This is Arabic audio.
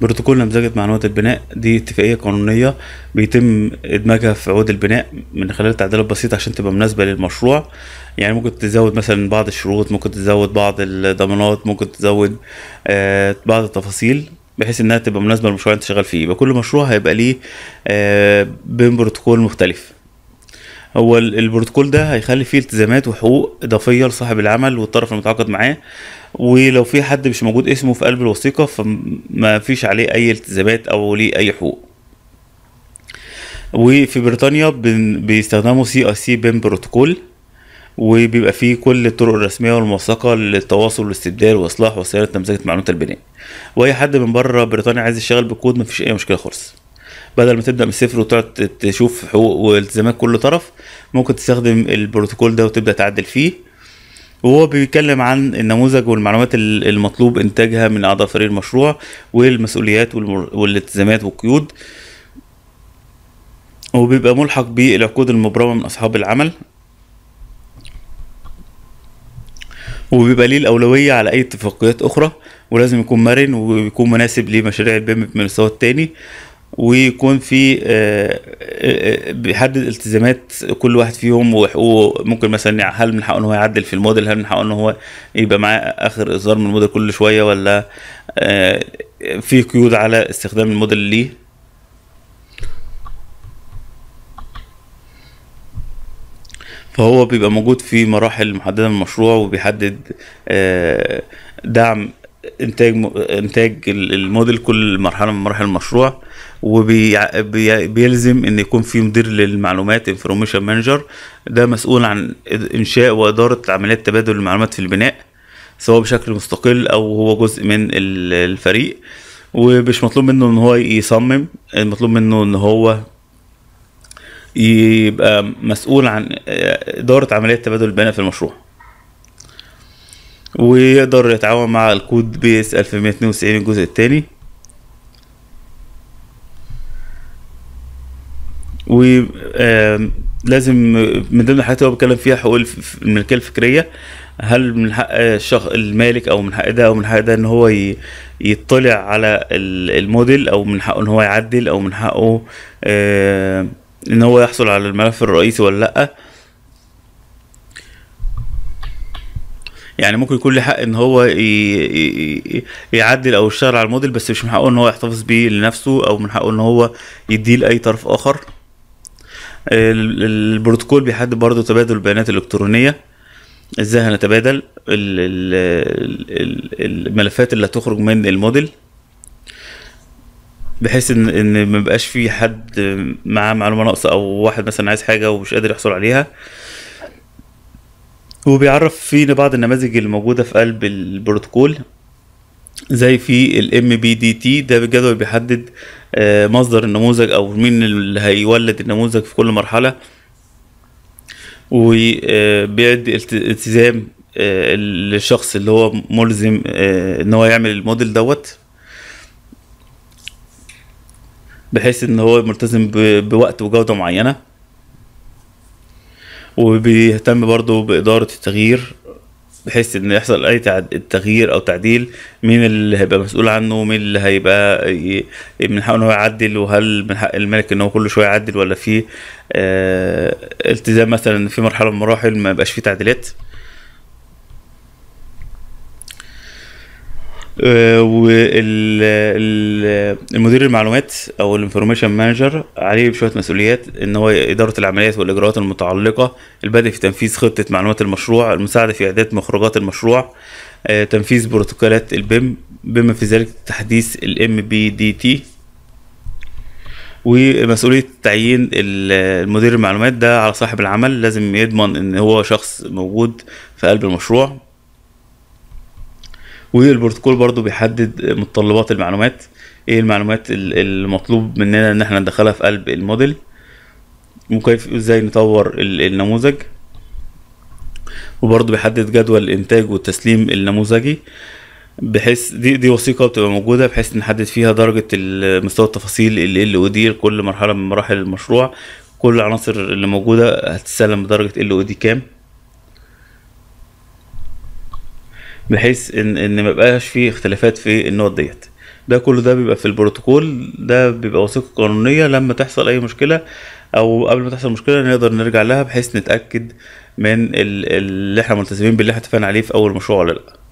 بروتوكول نمذجة معلومات البناء دي اتفاقية قانونية بيتم إدماجها في عقود البناء من خلال تعديلات بسيطة عشان تبقى مناسبة للمشروع يعني ممكن تزود مثلا بعض الشروط ممكن تزود بعض الضمانات ممكن تزود آه بعض التفاصيل بحيث انها تبقى مناسبه للمشروع اللي انت شغال فيه يبقى كل مشروع هيبقى ليه آه بين بروتوكول مختلف هو البروتوكول ده هيخلي فيه التزامات وحقوق اضافيه لصاحب العمل والطرف المتعاقد معاه ولو في حد مش موجود اسمه في قلب الوثيقه فما فيش عليه اي التزامات او ليه اي حقوق وفي بريطانيا بيستخدموا سي اي سي بين بروتوكول وبيبقى فيه كل الطرق الرسميه والموثقه للتواصل والاستبدال واصلاح وسياده تمزجة معلومات البناء واي حد من بره بريطانيا عايز يشتغل بالكود مفيش اي مشكله خالص بدل ما تبدا من الصفر وتقعد تشوف حقوق والتزامات كل طرف ممكن تستخدم البروتوكول ده وتبدا تعدل فيه وهو بيتكلم عن النموذج والمعلومات المطلوب انتاجها من اعضاء فريق المشروع والمسؤوليات والالتزامات والقيود وبيبقى ملحق بالعقود المبرمة من أصحاب العمل وبيبقى ليه الأولوية على أي اتفاقيات أخرى ولازم يكون مرن ويكون مناسب لمشاريع البيم من السوا التاني ويكون في آه، آه، آه، بيحدد التزامات كل واحد فيهم وحقوقه ممكن مثلا هل من حقه ان هو يعدل في الموديل هل من حقه ان هو يبقى معاه اخر اصدار من الموديل كل شويه ولا في قيود على استخدام الموديل ليه فهو بيبقى موجود في مراحل محدده من المشروع وبيحدد دعم انتاج انتاج الموديل كل مرحله من مراحل المشروع وبيلزم ان يكون في مدير للمعلومات انفورميشن مانجر ده مسؤول عن انشاء واداره عمليات تبادل المعلومات في البناء سواء بشكل مستقل او هو جزء من الفريق ومش مطلوب منه ان هو يصمم المطلوب منه ان هو يبقى مسؤول عن اداره عمليات تبادل البناء في المشروع ويقدر يتعاون مع الكود بيس 1192 الجزء الثاني ولازم من ضمن الحاجات اللي هو بيتكلم فيها حقوق الملكيه الفكريه هل من حق الشخص المالك او من حق ده او من حق ده ان هو يطلع على الموديل او من حقه ان هو يعدل او من حقه ان هو يحصل على الملف الرئيسي ولا لا يعني ممكن يكون له حق ان هو يعدل او يشتغل على الموديل بس مش من حقه ان هو يحتفظ بيه لنفسه او من حقه ان هو يديه لاي طرف اخر البروتوكول بيحدد برضه تبادل البيانات الالكترونيه ازاي هنتبادل الملفات اللي هتخرج من الموديل بحيث ان ان ما بقاش في حد معاه معلومه ناقصه او واحد مثلا عايز حاجه ومش قادر يحصل عليها وبيعرف فينا بعض النماذج الموجودة في قلب البروتوكول زي في ال MBDT ده بجدول بيحدد آه، مصدر النموذج او مين اللي هيولد النموذج في كل مرحله وبيعد آه، التزام الشخص آه، اللي هو ملزم ان هو يعمل الموديل دوت بحيث ان هو ملتزم بوقت وجوده معينه وبيهتم برضه بإدارة التغيير بحيث ان يحصل اي تغيير او تعديل مين اللي هيبقى مسؤول عنه ومين اللي هيبقى من حقه ان هو يعدل وهل من حق الملك ان هو كل شويه يعدل ولا في آه، التزام مثلا في مرحله من المراحل ما يبقاش فيه تعديلات آه، والمدير المعلومات او الانفورميشن مانجر عليه بشويه مسؤوليات ان هو اداره العمليات والاجراءات المتعلقه البدء في تنفيذ خطه معلومات المشروع المساعده في اعداد مخرجات المشروع آه، تنفيذ بروتوكولات البيم بما في ذلك تحديث الام بي دي تي ومسؤوليه تعيين المدير المعلومات ده على صاحب العمل لازم يضمن ان هو شخص موجود في قلب المشروع والبروتوكول برضو بيحدد متطلبات المعلومات ايه المعلومات المطلوب مننا ان احنا ندخلها في قلب الموديل وكيف ازاي نطور النموذج وبرضه بيحدد جدول الانتاج والتسليم النموذجي بحيث دي دي وثيقه بتبقى موجوده بحيث نحدد فيها درجه مستوى التفاصيل ال او دي لكل مرحله من مراحل المشروع كل العناصر اللي موجوده هتتسلم بدرجه ال او دي كام بحيث ان ان ما يبقاش في اختلافات في النقط ديت ده كله ده بيبقى في البروتوكول ده بيبقى وثيقه قانونيه لما تحصل اي مشكله او قبل ما تحصل مشكله نقدر نرجع لها بحيث نتاكد من اللي احنا ملتزمين باللي احنا اتفقنا عليه في اول مشروع ولا لا